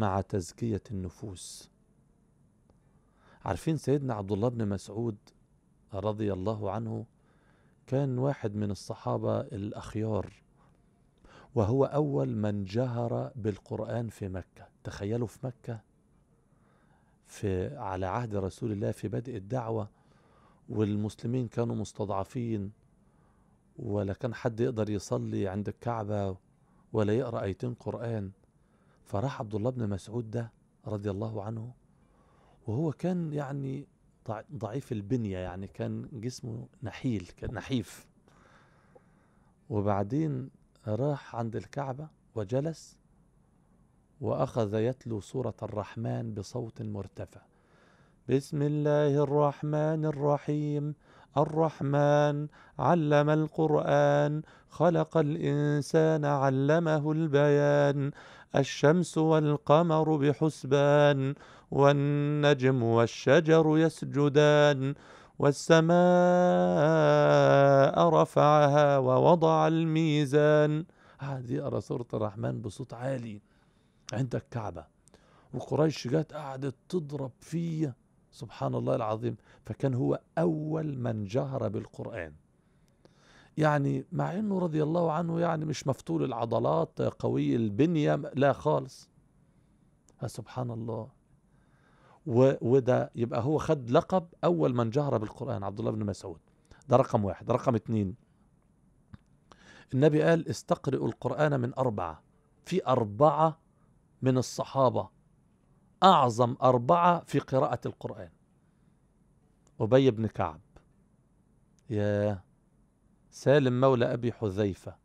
مع تزكية النفوس عارفين سيدنا عبد الله بن مسعود رضي الله عنه كان واحد من الصحابة الأخيار وهو أول من جهر بالقرآن في مكة تخيلوا في مكة في على عهد رسول الله في بدء الدعوة والمسلمين كانوا مستضعفين ولا كان حد يقدر يصلي عند الكعبة ولا يقرأ آيتين قرآن فراح عبد الله بن مسعود ده رضي الله عنه وهو كان يعني ضعيف البنية يعني كان جسمه نحيل كان نحيف وبعدين راح عند الكعبة وجلس وأخذ يتلو سورة الرحمن بصوت مرتفع بسم الله الرحمن الرحيم الرحمن علم القرآن خلق الإنسان علمه البيان الشمس والقمر بحسبان والنجم والشجر يسجدان والسماء رفعها ووضع الميزان هذه أرى سورة الرحمن بصوت عالي عند الكعبة وقريش جات قعدت تضرب فيه سبحان الله العظيم فكان هو أول من جهر بالقرآن يعني مع انه رضي الله عنه يعني مش مفتول العضلات قوي البنيه لا خالص سبحان الله وده يبقى هو خد لقب اول من جهر بالقران عبد الله بن مسعود ده رقم واحد رقم اتنين النبي قال استقرئوا القران من اربعه في اربعه من الصحابه اعظم اربعه في قراءه القران ابي بن كعب ياه سالم مولى أبي حذيفة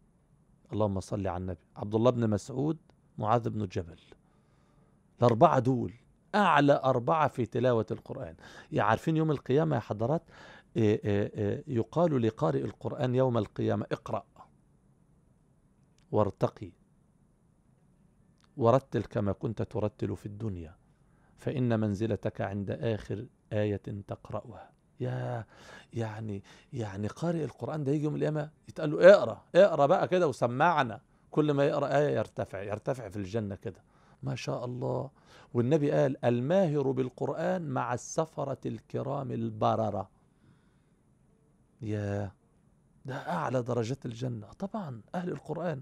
اللهم صل على النبي عبد الله بن مسعود معاذ بن جبل الأربعة دول أعلى أربعة في تلاوة القرآن يعني عارفين يوم القيامة يا حضرات آه، آه، آه، يقال لقارئ القرآن يوم القيامة اقرأ وارتقي ورتل كما كنت ترتل في الدنيا فإن منزلتك عند آخر آية تقرأها يا يعني يعني قارئ القرآن ده يجي يوم القيامة يتقال له اقرأ اقرأ بقى كده وسمعنا كل ما يقرأ آية يرتفع يرتفع في الجنة كده ما شاء الله والنبي قال الماهر بالقرآن مع السفرة الكرام البررة يا ده أعلى درجات الجنة طبعا أهل القرآن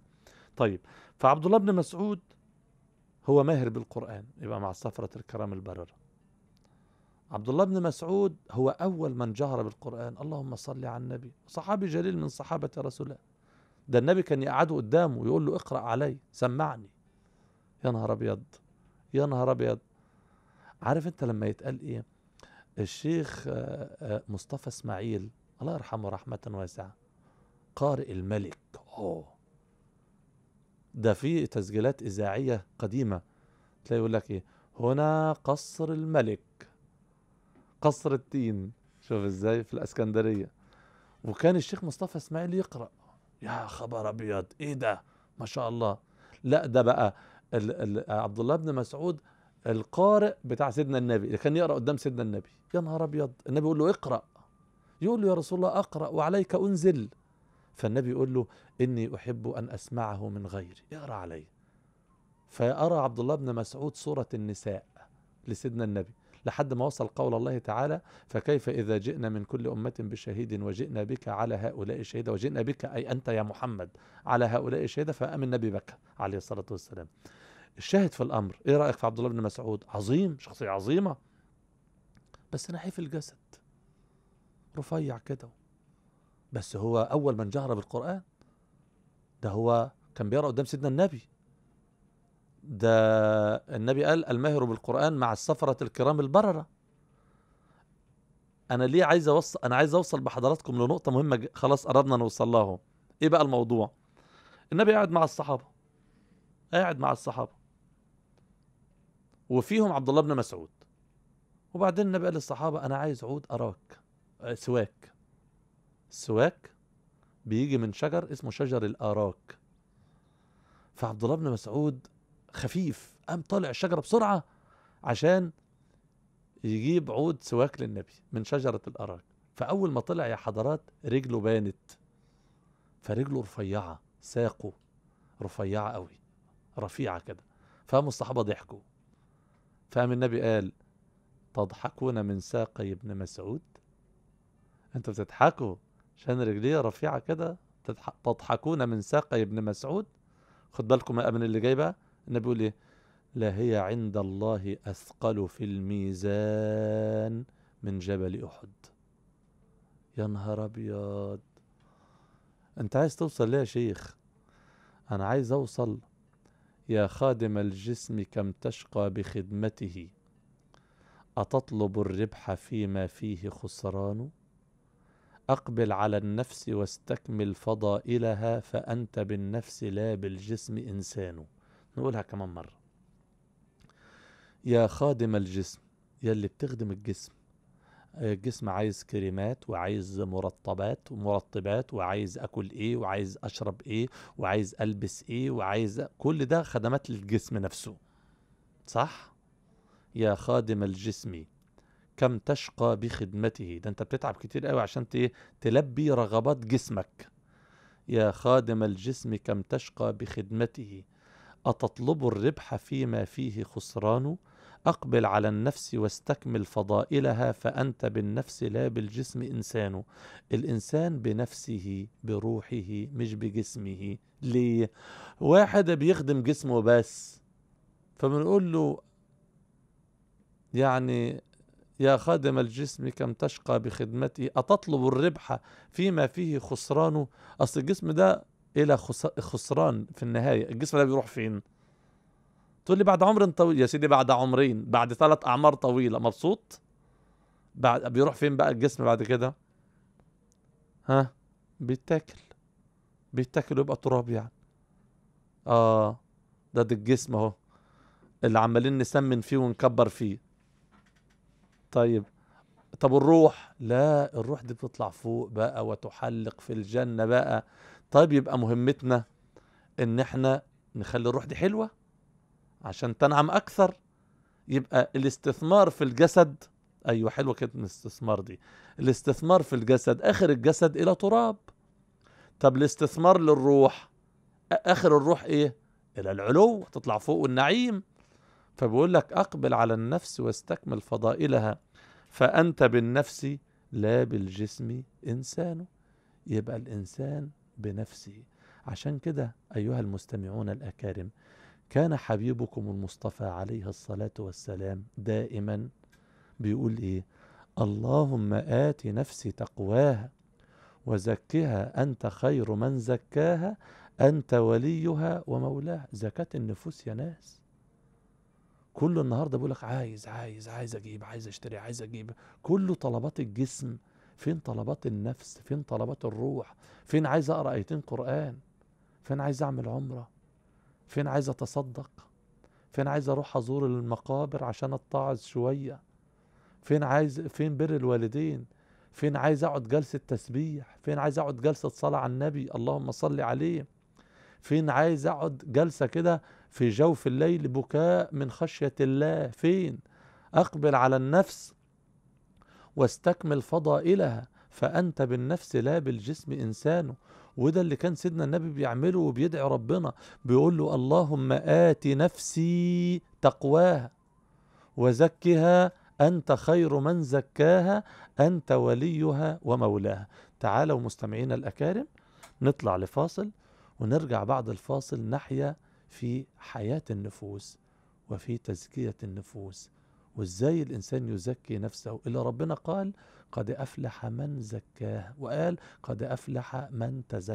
طيب فعبد الله بن مسعود هو ماهر بالقرآن يبقى مع السفرة الكرام البررة عبد الله بن مسعود هو أول من جهر بالقرآن اللهم صل على النبي صحابي جليل من صحابة رسول الله ده النبي كان يقعده قدامه ويقول له اقرأ علي سمعني يا نهار أبيض يا نهار أبيض عارف أنت لما يتقال إيه الشيخ آه، آه، مصطفى اسماعيل الله يرحمه رحمة واسعة قارئ الملك أوه ده في تسجيلات إذاعية قديمة تلاقي يقول لك إيه هنا قصر الملك قصر التين شوف ازاي في الاسكندريه وكان الشيخ مصطفى اسماعيل يقرا يا خبر ابيض ايه ده ما شاء الله لا ده بقى ال ال عبد الله بن مسعود القارئ بتاع سيدنا النبي اللي كان يقرا قدام سيدنا النبي يا نهار ابيض النبي يقول له اقرا يقول له يا رسول الله اقرا وعليك انزل فالنبي يقول له اني احب ان اسمعه من غيري اقرا علي فيرى عبد الله بن مسعود سوره النساء لسيدنا النبي لحد ما وصل قول الله تعالى فكيف إذا جئنا من كل أمة بشهيد وجئنا بك على هؤلاء شهيدا وجئنا بك أي أنت يا محمد على هؤلاء شهيدا فأمن النبي بك عليه الصلاة والسلام الشاهد في الأمر إيه رأيك في عبد الله بن مسعود عظيم شخصية عظيمة بس نحيف الجسد رفيع كده بس هو أول من جهر بالقرآن ده هو كان بيقرأ قدام سيدنا النبي ده النبي قال الماهر بالقرآن مع السفرة الكرام البررة أنا ليه عايز أوصل أنا عايز أوصل بحضراتكم لنقطة مهمة خلاص قربنا نوصل لها إيه بقى الموضوع النبي قاعد مع الصحابة قاعد مع الصحابة وفيهم عبد الله بن مسعود وبعدين النبي قال للصحابة أنا عايز عود أراك آه، سواك السواك بيجي من شجر اسمه شجر الآراك فعبد الله بن مسعود خفيف قام طالع الشجرة بسرعة عشان يجيب عود سواك للنبي من شجرة الأراك فأول ما طلع يا حضرات رجله بانت فرجله رفيعة ساقه رفيعة قوي رفيعة كده فقاموا الصحابة ضحكوا فقام النبي قال تضحكون من ساقي ابن مسعود انتوا بتضحكوا عشان رجليه رفيعة كده تضحكون من ساقي ابن مسعود خد بالكم من اللي جاي بقى النبي بيقول ايه لا هي عند الله أثقل في الميزان من جبل أحد يا نهار أبيض أنت عايز توصل ليه يا شيخ أنا عايز أوصل يا خادم الجسم كم تشقى بخدمته أتطلب الربح فيما فيه خسران أقبل على النفس واستكمل فضائلها فأنت بالنفس لا بالجسم إنسان نقولها كمان مرة يا خادم الجسم يلي بتخدم الجسم الجسم عايز كريمات وعايز مرطبات ومرطبات وعايز اكل ايه وعايز اشرب ايه وعايز البس ايه وعايز كل ده خدمات للجسم نفسه صح يا خادم الجسم كم تشقى بخدمته ده انت بتتعب كتير قوي عشان تلبي رغبات جسمك يا خادم الجسم كم تشقى بخدمته أتطلب الربح فيما فيه خسران أقبل على النفس واستكمل فضائلها فأنت بالنفس لا بالجسم إنسان الإنسان بنفسه بروحه مش بجسمه ليه واحد بيخدم جسمه بس فبنقول له يعني يا خادم الجسم كم تشقى بخدمتي أتطلب الربح فيما فيه خسرانه أصل الجسم ده الى خسران في النهايه الجسم ده بيروح فين تقول لي بعد عمر طويل يا سيدي بعد عمرين بعد ثلاث اعمار طويله مبسوط بعد بيروح فين بقى الجسم بعد كده ها بيتاكل بيتاكل ويبقى تراب يعني اه ده ده الجسم اهو اللي عمالين نسمن فيه ونكبر فيه طيب طب الروح لا الروح دي بتطلع فوق بقى وتحلق في الجنة بقى طيب يبقى مهمتنا ان احنا نخلي الروح دي حلوة عشان تنعم اكثر يبقى الاستثمار في الجسد ايوه حلوة كده الاستثمار دي الاستثمار في الجسد اخر الجسد الى تراب طب الاستثمار للروح اخر الروح ايه الى العلو تطلع فوق النعيم فبيقول لك اقبل على النفس واستكمل فضائلها فانت بالنفس لا بالجسم انسان يبقى الانسان بنفسه عشان كده أيها المستمعون الأكارم كان حبيبكم المصطفى عليه الصلاة والسلام دائما بيقول إيه اللهم آت نفسي تقواها وزكها أنت خير من زكاها أنت وليها ومولاها زكاة النفوس يا ناس كل النهارده بيقول لك عايز عايز عايز اجيب عايز اشتري عايز اجيب كله طلبات الجسم فين طلبات النفس فين طلبات الروح فين عايز اقرا ايتين قران فين عايز اعمل عمره فين عايز اتصدق فين عايز اروح ازور المقابر عشان اتعظ شويه فين عايز فين بر الوالدين فين عايز اقعد جلسه تسبيح فين عايز اقعد جلسه صلاه على النبي اللهم صل عليه فين عايز اقعد جلسه كده في جوف الليل بكاء من خشيه الله فين اقبل على النفس واستكمل فضائلها فأنت بالنفس لا بالجسم إنسان وده اللي كان سيدنا النبي بيعمله وبيدعي ربنا بيقول له اللهم آت نفسي تقواها وزكها أنت خير من زكاها أنت وليها ومولاها تعالوا مستمعينا الأكارم نطلع لفاصل ونرجع بعد الفاصل نحيا في حياة النفوس وفي تزكية النفوس وازاي الانسان يزكي نفسه الا ربنا قال قد افلح من زكاه وقال قد افلح من تزكى